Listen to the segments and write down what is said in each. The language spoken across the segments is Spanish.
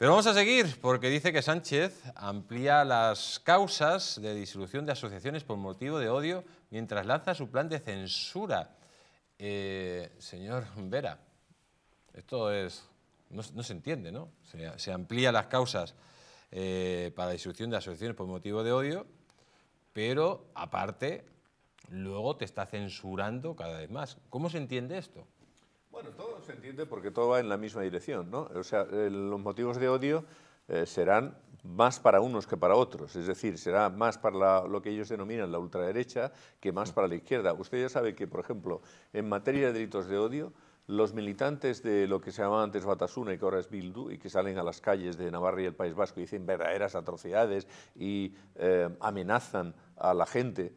Pero vamos a seguir, porque dice que Sánchez amplía las causas de disolución de asociaciones por motivo de odio mientras lanza su plan de censura. Eh, señor Vera, esto es... No, se entiende, ¿no? Se, amplía las causas eh, para disolución de asociaciones por motivo de odio, pero aparte, luego te está censurando cada vez más. ¿Cómo se entiende esto? Bueno, todo se entiende porque todo va en la misma dirección, ¿no? O sea, los motivos de odio eh, serán más para unos que para otros, es decir, será más para lo que ellos denominan la ultraderecha que más para la izquierda. Usted ya sabe que, por ejemplo, en materia de delitos de odio, los militantes de lo que se llamaba antes Batasuna y que ahora es Bildu y que salen a las calles de Navarra y el País Vasco y dicen verdaderas atrocidades y eh, amenazan a la gente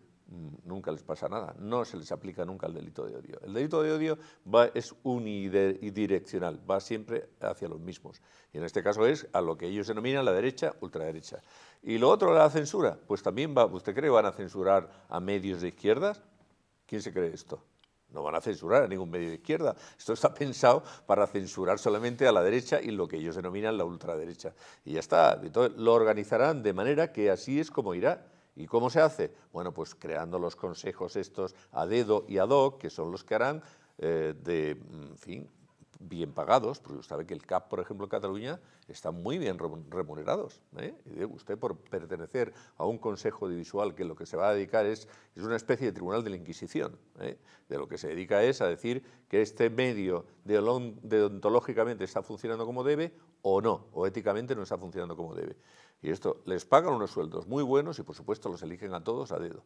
nunca les pasa nada, no se les aplica nunca el delito de odio. El delito de odio va, es unidireccional, va siempre hacia los mismos. Y en este caso es a lo que ellos denominan la derecha, ultraderecha. Y lo otro, la censura, pues también va, ¿usted cree que van a censurar a medios de izquierdas? ¿Quién se cree esto? No van a censurar a ningún medio de izquierda. Esto está pensado para censurar solamente a la derecha y lo que ellos denominan la ultraderecha. Y ya está. lo organizarán de manera que así es como irá ¿Y cómo se hace? Bueno, pues creando los consejos estos a dedo y a do, que son los que harán eh, de, en fin, bien pagados, porque usted sabe que el CAP, por ejemplo, en Cataluña, están muy bien remunerados. ¿eh? usted por pertenecer a un consejo divisual que lo que se va a dedicar es, es una especie de tribunal de la Inquisición, ¿eh? de lo que se dedica es a decir que este medio deontológicamente está funcionando como debe o no, o éticamente no está funcionando como debe. Y esto, les pagan unos sueldos muy buenos y por supuesto los eligen a todos a dedo.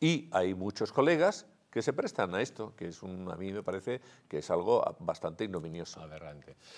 Y hay muchos colegas que se prestan a esto, que es un, a mí me parece que es algo bastante ignominioso. Aberrante.